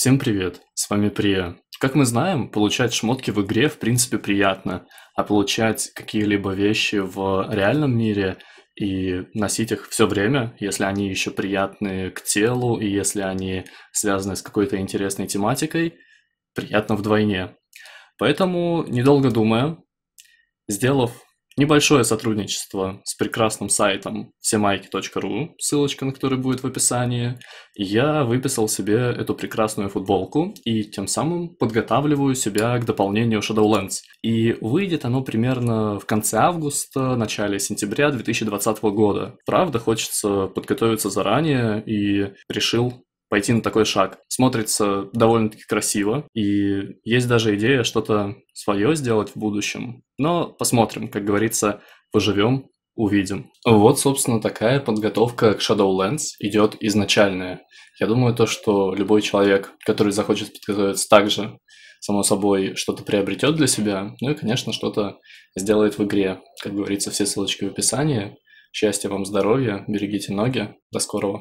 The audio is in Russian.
Всем привет, с вами Прия. Как мы знаем, получать шмотки в игре в принципе приятно, а получать какие-либо вещи в реальном мире и носить их все время, если они еще приятны к телу и если они связаны с какой-то интересной тематикой, приятно вдвойне. Поэтому, недолго думая, сделав небольшое сотрудничество с прекрасным сайтом всемайки.ру, ссылочка на который будет в описании, я выписал себе эту прекрасную футболку и тем самым подготавливаю себя к дополнению Shadowlands. И выйдет оно примерно в конце августа, начале сентября 2020 года. Правда, хочется подготовиться заранее и решил пойти на такой шаг. Смотрится довольно-таки красиво, и есть даже идея что-то свое сделать в будущем. Но посмотрим, как говорится, поживем, увидим. Вот, собственно, такая подготовка к Shadowlands идет изначальная. Я думаю, то, что любой человек, который захочет подготовиться также, само собой, что-то приобретет для себя, ну и, конечно, что-то сделает в игре. Как говорится, все ссылочки в описании. Счастья вам, здоровья, берегите ноги. До скорого.